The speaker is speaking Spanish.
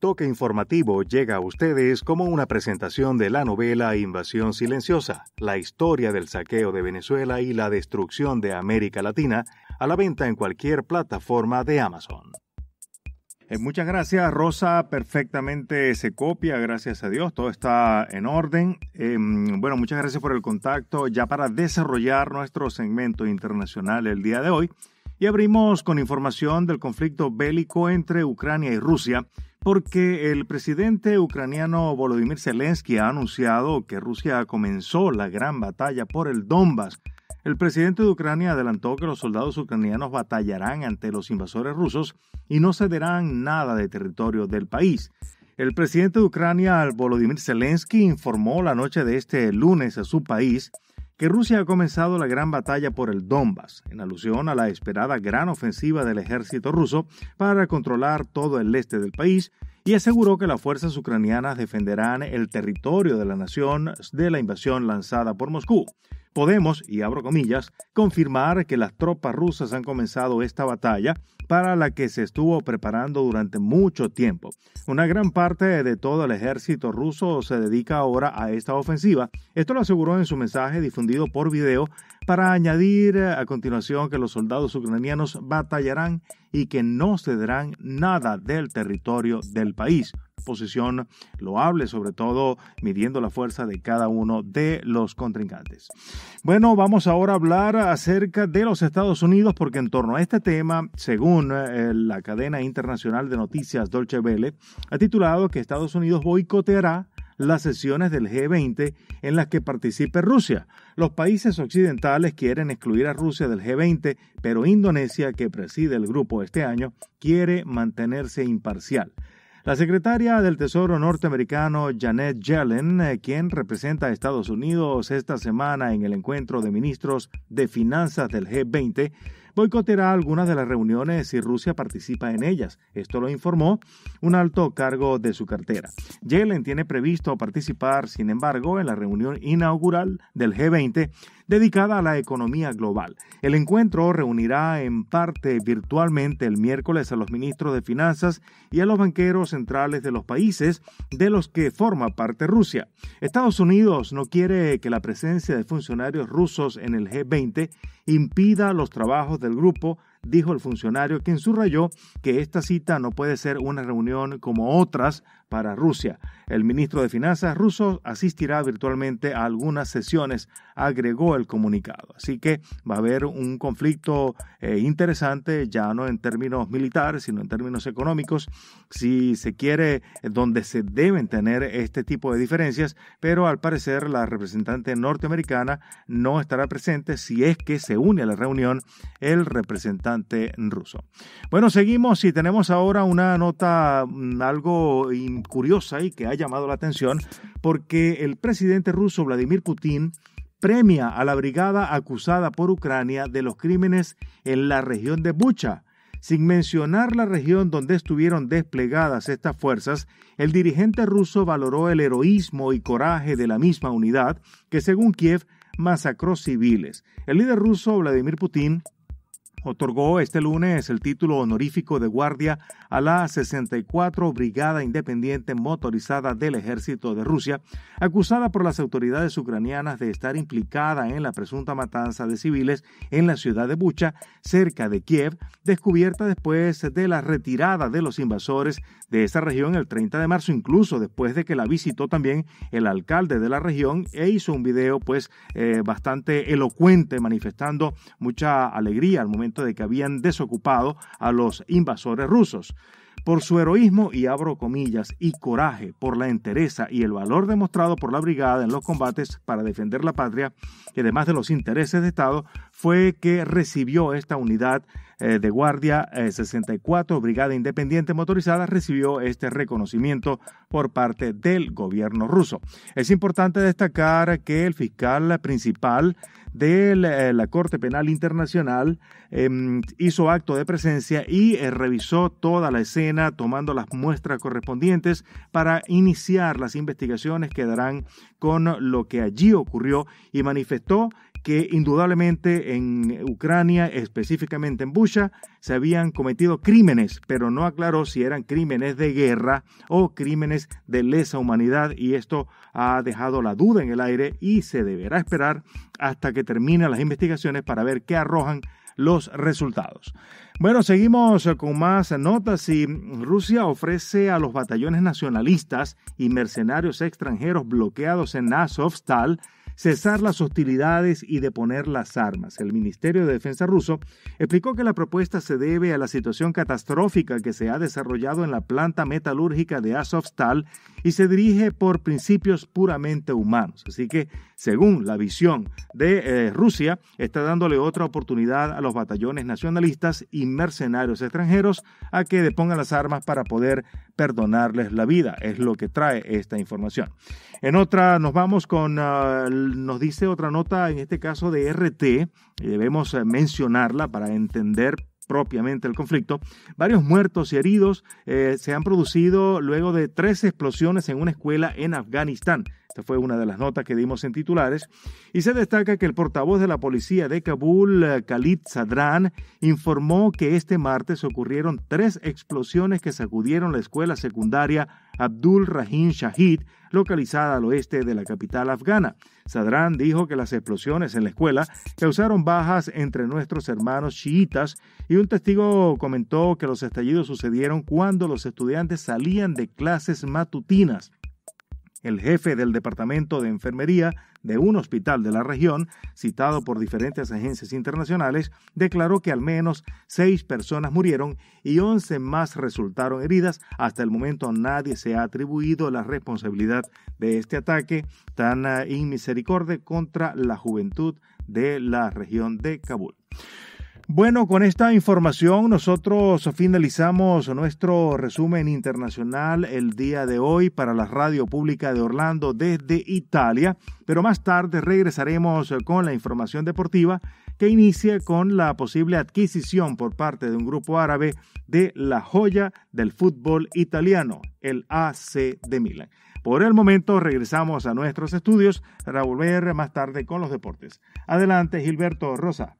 Toque Informativo llega a ustedes como una presentación de la novela Invasión Silenciosa, la historia del saqueo de Venezuela y la destrucción de América Latina, a la venta en cualquier plataforma de Amazon. Eh, muchas gracias, Rosa. Perfectamente se copia, gracias a Dios. Todo está en orden. Em, bueno, muchas gracias por el contacto. Ya para desarrollar nuestro segmento internacional el día de hoy, y abrimos con información del conflicto bélico entre Ucrania y Rusia porque el presidente ucraniano Volodymyr Zelensky ha anunciado que Rusia comenzó la gran batalla por el Donbass. El presidente de Ucrania adelantó que los soldados ucranianos batallarán ante los invasores rusos y no cederán nada de territorio del país. El presidente de Ucrania, Volodymyr Zelensky, informó la noche de este lunes a su país que Rusia ha comenzado la gran batalla por el Donbass, en alusión a la esperada gran ofensiva del ejército ruso para controlar todo el este del país, y aseguró que las fuerzas ucranianas defenderán el territorio de la nación de la invasión lanzada por Moscú. Podemos, y abro comillas, confirmar que las tropas rusas han comenzado esta batalla para la que se estuvo preparando durante mucho tiempo. Una gran parte de todo el ejército ruso se dedica ahora a esta ofensiva. Esto lo aseguró en su mensaje difundido por video para añadir eh, a continuación que los soldados ucranianos batallarán y que no cederán nada del territorio del país. Posición loable, sobre todo midiendo la fuerza de cada uno de los contrincantes. Bueno, vamos ahora a hablar acerca de los Estados Unidos, porque en torno a este tema, según eh, la cadena internacional de noticias Dolce Vele, ha titulado que Estados Unidos boicoteará las sesiones del G20 en las que participe Rusia. Los países occidentales quieren excluir a Rusia del G20, pero Indonesia, que preside el grupo este año, quiere mantenerse imparcial. La secretaria del Tesoro norteamericano Janet Yellen, eh, quien representa a Estados Unidos esta semana en el encuentro de ministros de finanzas del G20, boicoteará algunas de las reuniones si Rusia participa en ellas. Esto lo informó un alto cargo de su cartera. Yellen tiene previsto participar, sin embargo, en la reunión inaugural del G20 dedicada a la economía global. El encuentro reunirá en parte virtualmente el miércoles a los ministros de Finanzas y a los banqueros centrales de los países de los que forma parte Rusia. Estados Unidos no quiere que la presencia de funcionarios rusos en el G20 impida los trabajos del grupo dijo el funcionario, quien subrayó que esta cita no puede ser una reunión como otras para Rusia. El ministro de Finanzas ruso asistirá virtualmente a algunas sesiones, agregó el comunicado. Así que va a haber un conflicto eh, interesante, ya no en términos militares, sino en términos económicos, si se quiere, eh, donde se deben tener este tipo de diferencias, pero al parecer la representante norteamericana no estará presente si es que se une a la reunión el representante ruso. Bueno, seguimos y tenemos ahora una nota mm, algo curiosa y que ha llamado la atención porque el presidente ruso Vladimir Putin premia a la brigada acusada por Ucrania de los crímenes en la región de Bucha. Sin mencionar la región donde estuvieron desplegadas estas fuerzas, el dirigente ruso valoró el heroísmo y coraje de la misma unidad que, según Kiev, masacró civiles. El líder ruso Vladimir Putin otorgó este lunes el título honorífico de guardia a la 64 Brigada Independiente Motorizada del Ejército de Rusia, acusada por las autoridades ucranianas de estar implicada en la presunta matanza de civiles en la ciudad de Bucha, cerca de Kiev, descubierta después de la retirada de los invasores de esa región el 30 de marzo, incluso después de que la visitó también el alcalde de la región e hizo un video pues eh, bastante elocuente manifestando mucha alegría al momento de que habían desocupado a los invasores rusos. Por su heroísmo y abro comillas y coraje, por la entereza y el valor demostrado por la brigada en los combates para defender la patria, que además de los intereses de Estado, fue que recibió esta unidad eh, de Guardia 64, eh, Brigada Independiente Motorizada, recibió este reconocimiento por parte del gobierno ruso. Es importante destacar que el fiscal principal de eh, la, Corte Penal Internacional em, hizo acto de presencia y revisó toda la escena tomando las muestras correspondientes para iniciar las investigaciones que darán con lo que allí ocurrió y manifestó que indudablemente en Ucrania, específicamente en Bucha, se habían cometido crímenes, pero no aclaró si eran crímenes de guerra o crímenes de lesa humanidad y esto ha dejado la duda en el aire y se deberá esperar hasta que terminen las investigaciones para ver qué arrojan los resultados. Bueno, seguimos con más notas y Rusia ofrece a los batallones nacionalistas y mercenarios extranjeros bloqueados en Azovstal cesar las hostilidades y deponer las armas. El Ministerio de Defensa ruso explicó que la propuesta se debe a la situación catastrófica que se ha desarrollado en la planta metalúrgica de Azovstal y se dirige por principios puramente humanos. Así que según la visión de eh, Rusia, está dándole otra oportunidad a los batallones nacionalistas y mercenarios extranjeros a que depongan las armas para poder perdonarles la vida. Es lo que trae esta información. En otra, nos vamos con, ah, nos dice otra nota, en este caso de RT, eh, debemos eh, mencionarla para entender propiamente el conflicto. Varios muertos y heridos eh, se han producido luego de tres explosiones en una escuela en Afganistán. Esta fue una de las notas que dimos en titulares. Y se destaca que el portavoz de la policía de Kabul, eh, Khalid Sadran, informó que este martes ocurrieron tres explosiones que sacudieron la escuela secundaria Abdul Rahim Shahid, localizada al oeste de la capital afgana. Sadran dijo que las explosiones en la escuela causaron bajas entre nuestros hermanos chiitas y un testigo comentó que los estallidos sucedieron cuando los estudiantes salían de clases matutinas el jefe del departamento de enfermería de un hospital de la región, citado por diferentes agencias internacionales, declaró que al menos seis personas murieron y once más resultaron heridas. Hasta el momento nadie se ha atribuido la responsabilidad de este ataque tan ah, inmisericorde contra la juventud de la región de Kabul. Bueno, con esta información nosotros finalizamos nuestro resumen internacional el día de hoy para la Radio Pública de Orlando desde Italia, pero más tarde regresaremos con la información deportiva que inicia con la posible adquisición por parte de un grupo árabe de la joya del fútbol italiano, el AC de Milán. Por el momento regresamos a nuestros estudios para volver más tarde con los deportes. Adelante Gilberto Rosa.